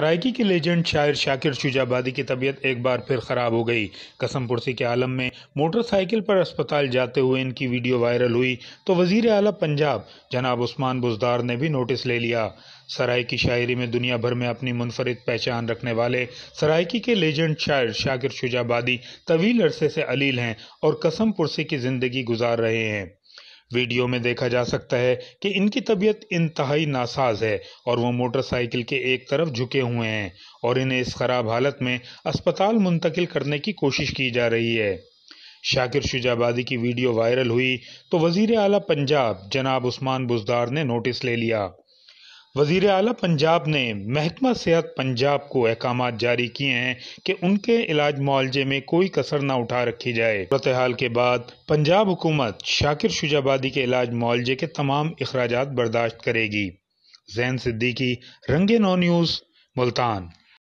रायकी के लेजेंड शायर शाकिर शुजाबादी की तबीयत एक बार फिर ख़राब हो गई कसमपुरसी के आलम में मोटरसाइकिल पर अस्पताल जाते हुए इनकी वीडियो वायरल हुई तो वजीर अला पंजाब जनाब उस्मान बुजदार ने भी नोटिस ले लिया सराय की शायरी में दुनिया भर में अपनी मुनफरद पहचान रखने वाले सरायकी के लेजेंड शायर शाकिर शुजाबादी तवील अरसे से अलील हैं और कसमपुरसी की ज़िंदगी गुजार रहे हैं वीडियो में देखा जा सकता है कि इनकी तबीयत इंतहाई नासाज है और वो मोटरसाइकिल के एक तरफ झुके हुए हैं और इन्हें इस खराब हालत में अस्पताल मुंतकिल करने की कोशिश की जा रही है शाकिर शुजाबादी की वीडियो वायरल हुई तो वजीर अला पंजाब जनाब उस्मान बुजदार ने नोटिस ले लिया वजीर अली पंजाब ने महकमा सेहत पंजाब को अहकाम जारी किए हैं कि उनके इलाज मुआवजे में कोई कसर न उठा रखी जाए सूरत हाल के बाद पंजाब हुकूमत शाकिर शुजाबादी के इलाज मुआवजे के तमाम अखराज बर्दाश्त करेगी जैन सिद्दीकी रंगे नौ न्यूज़ मुल्तान